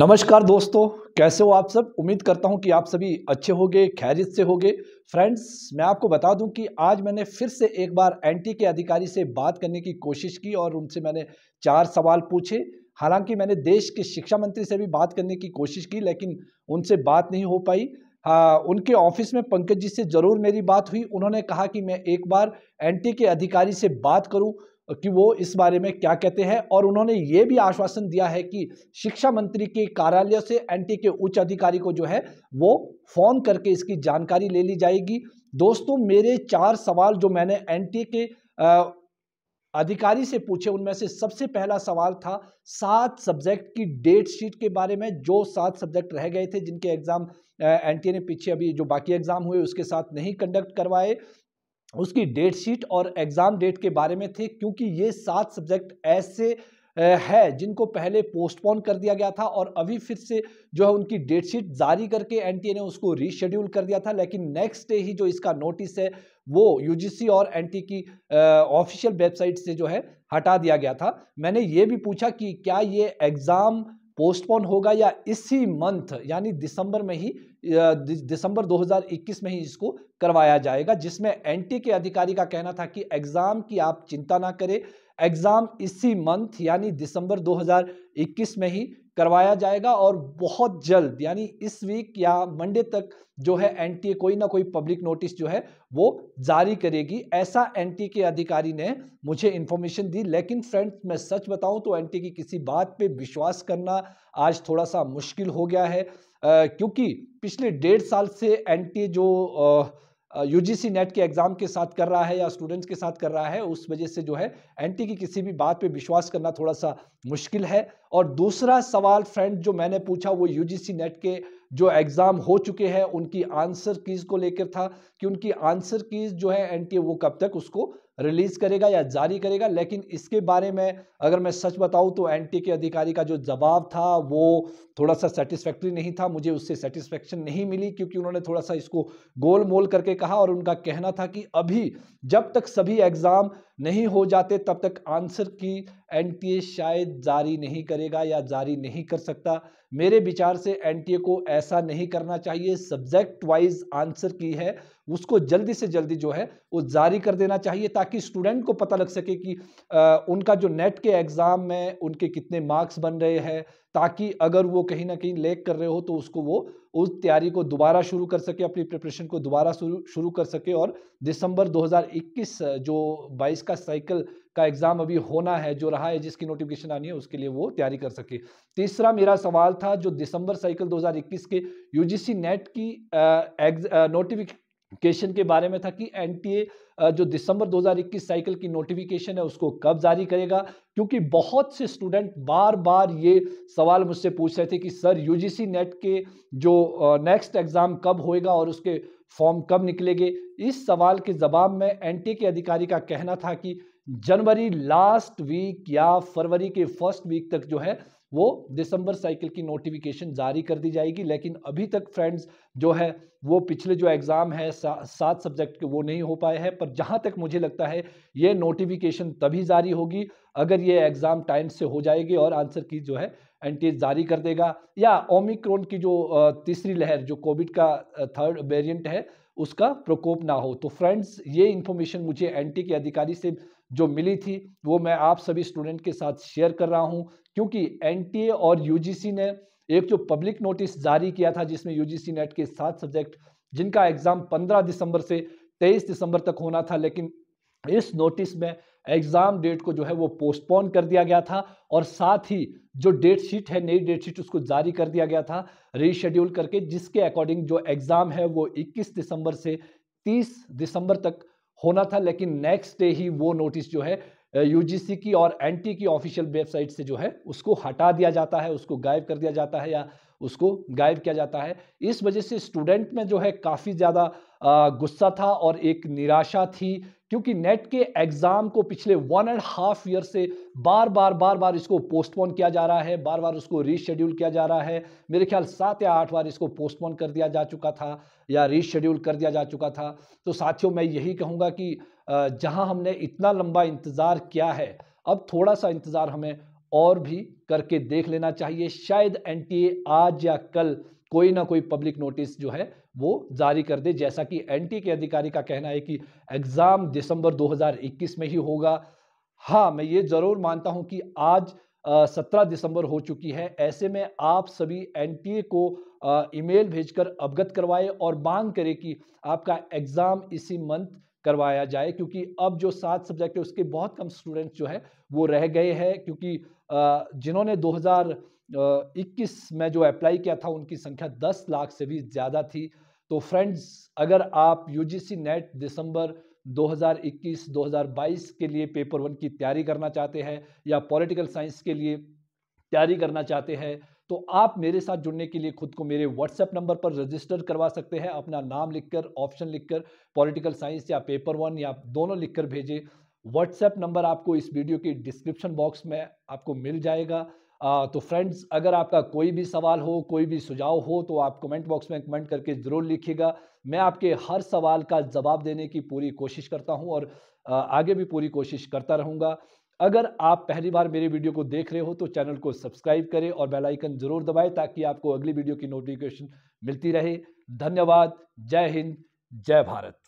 नमस्कार दोस्तों कैसे हो आप सब उम्मीद करता हूं कि आप सभी अच्छे होंगे खैरियत से होंगे फ्रेंड्स मैं आपको बता दूं कि आज मैंने फिर से एक बार एंटी के अधिकारी से बात करने की कोशिश की और उनसे मैंने चार सवाल पूछे हालांकि मैंने देश के शिक्षा मंत्री से भी बात करने की कोशिश की लेकिन उनसे बात नहीं हो पाई हाँ उनके ऑफिस में पंकज जी से ज़रूर मेरी बात हुई उन्होंने कहा कि मैं एक बार एंटी के अधिकारी से बात करूँ कि वो इस बारे में क्या कहते हैं और उन्होंने ये भी आश्वासन दिया है कि शिक्षा मंत्री के कार्यालय से एनटी के उच्च अधिकारी को जो है वो फोन करके इसकी जानकारी ले ली जाएगी दोस्तों मेरे चार सवाल जो मैंने एनटी के आ, अधिकारी से पूछे उनमें से सबसे पहला सवाल था सात सब्जेक्ट की डेट शीट के बारे में जो सात सब्जेक्ट रह गए थे जिनके एग्ज़ाम एनटीए ने पीछे अभी जो बाकी एग्ज़ाम हुए उसके साथ नहीं कंडक्ट करवाए उसकी डेट शीट और एग्ज़ाम डेट के बारे में थे क्योंकि ये सात सब्जेक्ट ऐसे है जिनको पहले पोस्टपोन कर दिया गया था और अभी फिर से जो है उनकी डेट शीट जारी करके एनटीए ने उसको रीशेड्यूल कर दिया था लेकिन नेक्स्ट डे ही जो इसका नोटिस है वो यूजीसी और एनटी की ऑफिशियल वेबसाइट से जो है हटा दिया गया था मैंने ये भी पूछा कि क्या ये एग्ज़ाम पोस्टपोन होगा या इसी मंथ यानी दिसंबर में ही दिसंबर 2021 में ही इसको करवाया जाएगा जिसमें एनटी के अधिकारी का कहना था कि एग्जाम की आप चिंता ना करें एग्ज़ाम इसी मंथ यानी दिसंबर 2021 में ही करवाया जाएगा और बहुत जल्द यानी इस वीक या मंडे तक जो है एनटीए कोई ना कोई पब्लिक नोटिस जो है वो जारी करेगी ऐसा एनटीए के अधिकारी ने मुझे इन्फॉर्मेशन दी लेकिन फ्रेंड्स मैं सच बताऊं तो एनटीए की किसी बात पे विश्वास करना आज थोड़ा सा मुश्किल हो गया है आ, क्योंकि पिछले डेढ़ साल से एन जो आ, यूजीसी नेट के एग्ज़ाम के साथ कर रहा है या स्टूडेंट्स के साथ कर रहा है उस वजह से जो है एनटी की किसी भी बात पे विश्वास करना थोड़ा सा मुश्किल है और दूसरा सवाल फ्रेंड जो मैंने पूछा वो यूजीसी नेट के जो एग्ज़ाम हो चुके हैं उनकी आंसर कीज़ को लेकर था कि उनकी आंसर कीज़ जो है एनटीए वो कब तक उसको रिलीज़ करेगा या जारी करेगा लेकिन इसके बारे में अगर मैं सच बताऊं तो एनटीए के अधिकारी का जो जवाब था वो थोड़ा सा सेटिस्फैक्ट्री नहीं था मुझे उससे सेटिस्फैक्शन नहीं मिली क्योंकि उन्होंने थोड़ा सा इसको गोल मोल करके कहा और उनका कहना था कि अभी जब तक सभी एग्ज़ाम नहीं हो जाते तब तक आंसर की एनटीए शायद जारी नहीं करेगा या जारी नहीं कर सकता मेरे विचार से एनटीए को ऐसा नहीं करना चाहिए सब्जेक्ट वाइज आंसर की है उसको जल्दी से जल्दी जो है वो जारी कर देना चाहिए ताकि स्टूडेंट को पता लग सके कि आ, उनका जो नेट के एग्ज़ाम में उनके कितने मार्क्स बन रहे हैं ताकि अगर वो कहीं ना कहीं लेक कर रहे हो तो उसको वो उस तैयारी को दोबारा शुरू कर सके अपनी प्रिपरेशन को दोबारा शुरू कर सके और दिसंबर 2021 जो 22 का साइकिल का एग्ज़ाम अभी होना है जो रहा है जिसकी नोटिफिकेशन आनी है उसके लिए वो तैयारी कर सके तीसरा मेरा सवाल था जो दिसंबर साइकिल 2021 के यूजीसी नेट की नोटिफिक क्वेश्चन के बारे में था कि एनटीए जो दिसंबर 2021 साइकिल की नोटिफिकेशन है उसको कब जारी करेगा क्योंकि बहुत से स्टूडेंट बार बार ये सवाल मुझसे पूछ रहे थे कि सर यूजीसी नेट के जो नेक्स्ट एग्ज़ाम कब होएगा और उसके फॉर्म कब निकलेंगे इस सवाल के जवाब में एनटीए के अधिकारी का कहना था कि जनवरी लास्ट वीक या फरवरी के फर्स्ट वीक तक जो है वो दिसंबर साइकिल की नोटिफिकेशन जारी कर दी जाएगी लेकिन अभी तक फ्रेंड्स जो है वो पिछले जो एग्ज़ाम है सा, सात सब्जेक्ट के वो नहीं हो पाए हैं पर जहाँ तक मुझे लगता है ये नोटिफिकेशन तभी जारी होगी अगर ये एग्ज़ाम टाइम से हो जाएगी और आंसर की जो है एन जारी कर देगा या ओमिक्रोन की जो तीसरी लहर जो कोविड का थर्ड वेरियंट है उसका प्रकोप ना हो तो फ्रेंड्स ये इन्फॉर्मेशन मुझे एन के अधिकारी से जो मिली थी वो मैं आप सभी स्टूडेंट के साथ शेयर कर रहा हूँ क्योंकि एन और यू ने एक जो पब्लिक नोटिस जारी किया था जिसमें यूजीसी नेट के सात सब्जेक्ट जिनका एग्जाम 15 दिसंबर से 23 दिसंबर तक होना था लेकिन इस नोटिस में एग्जाम डेट को जो है वो पोस्टपोन कर दिया गया था और साथ ही जो डेट शीट है नई डेट शीट उसको जारी कर दिया गया था रीशेड्यूल करके जिसके अकॉर्डिंग जो एग्ज़ाम है वो 21 दिसंबर से 30 दिसंबर तक होना था लेकिन नेक्स्ट डे ही वो नोटिस जो है यूजीसी की और एनटी की ऑफिशियल वेबसाइट से जो है उसको हटा दिया जाता है उसको गायब कर दिया जाता है या उसको गायब किया जाता है इस वजह से स्टूडेंट में जो है काफ़ी ज़्यादा गुस्सा था और एक निराशा थी क्योंकि नेट के एग्ज़ाम को पिछले वन एंड हाफ ईयर से बार बार बार बार इसको पोस्टपोन किया जा रहा है बार बार उसको रीशेड्यूल किया जा रहा है मेरे ख्याल सात या आठ बार इसको पोस्टपोन कर दिया जा चुका था या रीशेड्यूल कर दिया जा चुका था तो साथियों मैं यही कहूँगा कि जहाँ हमने इतना लंबा इंतज़ार किया है अब थोड़ा सा इंतज़ार हमें और भी करके देख लेना चाहिए शायद एन आज या कल कोई ना कोई पब्लिक नोटिस जो है वो जारी कर दे जैसा कि एनटी के अधिकारी का कहना है कि एग्ज़ाम दिसंबर 2021 में ही होगा हाँ मैं ये ज़रूर मानता हूँ कि आज सत्रह दिसंबर हो चुकी है ऐसे में आप सभी एनटीए को ईमेल भेजकर अवगत करवाएं और मांग करें कि आपका एग्ज़ाम इसी मंथ करवाया जाए क्योंकि अब जो सात सब्जेक्ट है उसके बहुत कम स्टूडेंट्स जो है वो रह गए हैं क्योंकि जिन्होंने 2021 में जो अप्लाई किया था उनकी संख्या 10 लाख से भी ज़्यादा थी तो फ्रेंड्स अगर आप यूजीसी नेट दिसंबर 2021-2022 के लिए पेपर वन की तैयारी करना चाहते हैं या पॉलिटिकल साइंस के लिए तैयारी करना चाहते हैं तो आप मेरे साथ जुड़ने के लिए खुद को मेरे व्हाट्सएप नंबर पर रजिस्टर करवा सकते हैं अपना नाम लिखकर ऑप्शन लिखकर पॉलिटिकल साइंस या पेपर वन या दोनों लिखकर भेजें व्हाट्सएप नंबर आपको इस वीडियो की डिस्क्रिप्शन बॉक्स में आपको मिल जाएगा आ, तो फ्रेंड्स अगर आपका कोई भी सवाल हो कोई भी सुझाव हो तो आप कमेंट बॉक्स में कमेंट करके ज़रूर लिखिएगा मैं आपके हर सवाल का जवाब देने की पूरी कोशिश करता हूं और आगे भी पूरी कोशिश करता रहूंगा अगर आप पहली बार मेरे वीडियो को देख रहे हो तो चैनल को सब्सक्राइब करें और बेल आइकन जरूर दबाएं ताकि आपको अगली वीडियो की नोटिफिकेशन मिलती रहे धन्यवाद जय हिंद जय भारत